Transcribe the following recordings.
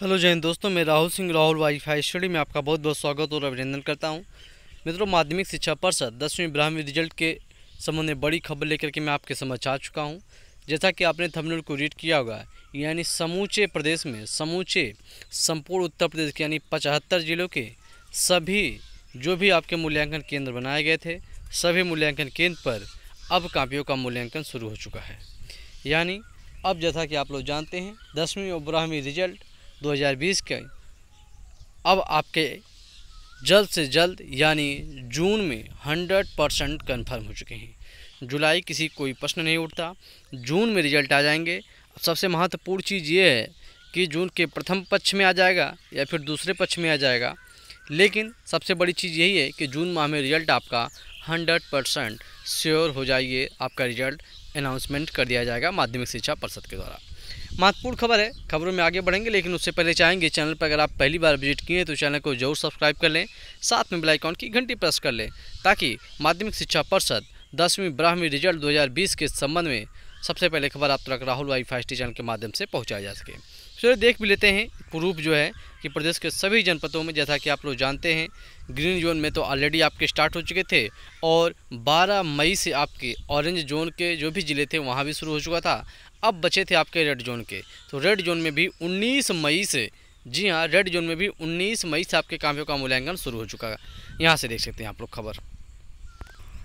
hello जैन दोस्तों मैं राहुल सिंह राहुल वाईफाई स्टडी में आपका बहुत बहुत स्वागत और अभिनंदन करता हूं मित्रों माध्यमिक शिक्षा परिषद दसवीं ब्राह्मी रिजल्ट के संबंध में बड़ी खबर लेकर के मैं आपके समझ आ चुका हूं जैसा कि आपने थंबनेल को रीड किया होगा यानी समूचे प्रदेश में समूचे संपूर्ण उत्तर प्रदेश के यानी पचहत्तर जिलों के सभी जो भी आपके मूल्यांकन केंद्र बनाए गए थे सभी मूल्यांकन केंद्र पर अब कापियों का मूल्यांकन शुरू हो चुका है यानी अब जैसा कि आप लोग जानते हैं दसवीं और ब्राह्मी रिजल्ट 2020 के अब आपके जल्द से जल्द यानी जून में 100 परसेंट कन्फर्म हो चुके हैं जुलाई किसी कोई प्रश्न नहीं उठता जून में रिजल्ट आ जाएंगे सबसे महत्वपूर्ण चीज़ ये है कि जून के प्रथम पक्ष में आ जाएगा या फिर दूसरे पक्ष में आ जाएगा लेकिन सबसे बड़ी चीज़ यही है कि जून माह में रिजल्ट आपका हंड्रेड परसेंट श्योर हो जाइए आपका रिजल्ट अनाउंसमेंट कर दिया जाएगा माध्यमिक शिक्षा परिषद के द्वारा महत्वपूर्ण खबर है खबरों में आगे बढ़ेंगे लेकिन उससे पहले चाहेंगे चैनल पर अगर आप पहली बार विजिट किए तो चैनल को जरूर सब्सक्राइब कर लें साथ में बेलाइकॉन की घंटी प्रेस कर लें ताकि माध्यमिक शिक्षा परिषद दसवीं बारहवीं रिजल्ट दो के संबंध में सबसे पहले खबर आप तक राहुल वाई फाइव चैनल के माध्यम से पहुँचाई जा सके चलिए देख भी लेते हैं प्रूफ जो है कि प्रदेश के सभी जनपदों में जैसा कि आप लोग जानते हैं ग्रीन जोन में तो ऑलरेडी आपके स्टार्ट हो चुके थे और 12 मई से आपके ऑरेंज जोन के जो भी ज़िले थे वहाँ भी शुरू हो चुका था अब बचे थे आपके रेड जोन के तो रेड जोन में भी 19 मई से जी हाँ रेड जोन में भी 19 मई से आपके कामियों का मूल्यांकन शुरू हो चुका है यहाँ से देख सकते हैं आप लोग खबर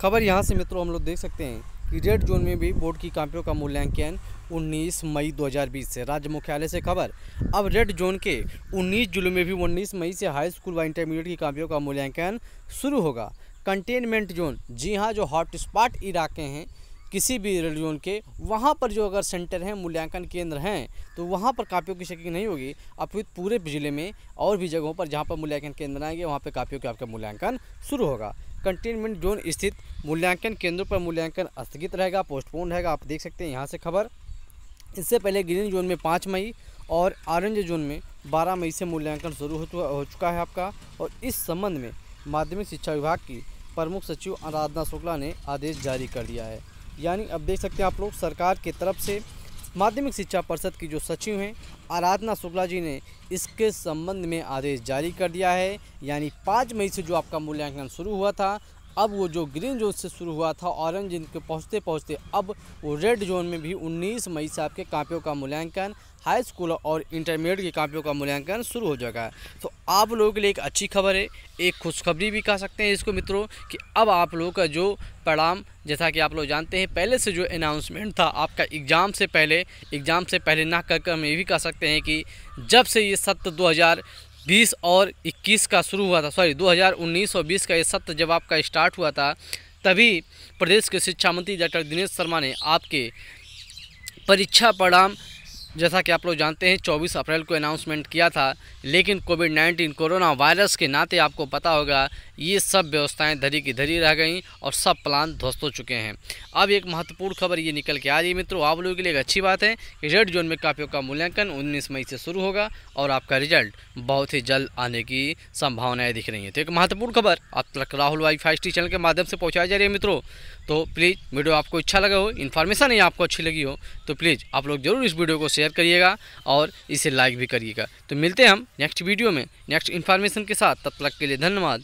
खबर यहाँ से मित्रों हम लोग देख सकते हैं कि रेड जोन में भी बोर्ड की कापियों का मूल्यांकन 19 मई 2020 से राज्य मुख्यालय से खबर अब रेड जोन के 19 जुलाई में भी 19 मई से हाई स्कूल व इंटरमीडिएट की कापियों का मूल्यांकन शुरू होगा कंटेनमेंट जोन जी हाँ जो हॉटस्पॉट इलाके हैं किसी भी रिलीजन के वहाँ पर जो अगर सेंटर हैं मूल्यांकन केंद्र हैं तो वहाँ पर कापियों की चेकिंग नहीं होगी अपित पूरे ज़िले में और भी जगहों पर जहाँ पर मूल्यांकन केंद्र आएंगे वहाँ पर कापियों का आपका मूल्यांकन शुरू होगा कंटेनमेंट जोन स्थित मूल्यांकन केंद्रों पर मूल्यांकन स्थगित रहेगा पोस्टपोन रहेगा आप देख सकते हैं यहाँ से खबर इससे पहले ग्रीन जोन में पाँच मई और ऑरेंज जोन में बारह मई से मूल्यांकन शुरू हो चुका है आपका और इस संबंध में माध्यमिक शिक्षा विभाग की प्रमुख सचिव आराधना शुक्ला ने आदेश जारी कर दिया है यानी अब देख सकते हैं आप लोग सरकार की तरफ से माध्यमिक शिक्षा परिषद की जो सचिव हैं आराधना शुक्ला जी ने इसके संबंध में आदेश जारी कर दिया है यानी पाँच मई से जो आपका मूल्यांकन शुरू हुआ था अब वो जो ग्रीन जोन से शुरू हुआ था ऑरेंज के पहुँचते पहुँचते अब वो रेड जोन में भी 19 मई से आपके कापियों का मूल्यांकन हाई स्कूल और इंटरमीडिएट की कापियों का मूल्यांकन शुरू हो जाएगा तो आप लोगों के लिए एक अच्छी खबर है एक खुशखबरी भी कह सकते हैं इसको मित्रों कि अब आप लोगों का जो परिणाम जैसा कि आप लोग जानते हैं पहले से जो अनाउंसमेंट था आपका एग्ज़ाम से पहले एग्ज़ाम से पहले ना कर हम ये भी कह सकते हैं कि जब से ये सत्र दो बीस और इक्कीस का शुरू हुआ था सॉरी दो हज़ार उन्नीस और बीस का ये सत्र जब आपका स्टार्ट हुआ था तभी प्रदेश के शिक्षा मंत्री डॉक्टर दिनेश शर्मा ने आपके परीक्षा परिणाम जैसा कि आप लोग जानते हैं 24 अप्रैल को अनाउंसमेंट किया था लेकिन कोविड 19 कोरोना वायरस के नाते आपको पता होगा ये सब व्यवस्थाएं धरी की धरी रह गई और सब प्लान ध्वस्त हो चुके हैं अब एक महत्वपूर्ण खबर ये निकल के आ रही है मित्रों आप लोगों के लिए एक अच्छी बात है कि रेड जोन में कापियों का मूल्यांकन उन्नीस मई से शुरू होगा और आपका रिजल्ट बहुत ही जल्द आने की संभावनाएँ दिख रही हैं तो एक महत्वपूर्ण खबर अब तक राहुल वाई फाइव चैनल के माध्यम से पहुँचाई जा रही है मित्रों तो प्लीज़ वीडियो आपको अच्छा लगा हो इन्फॉर्मेशन ही आपको अच्छी लगी हो तो प्लीज़ आप लोग ज़रूर इस वीडियो को शेयर करिएगा और इसे लाइक भी करिएगा तो मिलते हैं हम नेक्स्ट वीडियो में नेक्स्ट इन्फॉर्मेशन के साथ तब तक के लिए धन्यवाद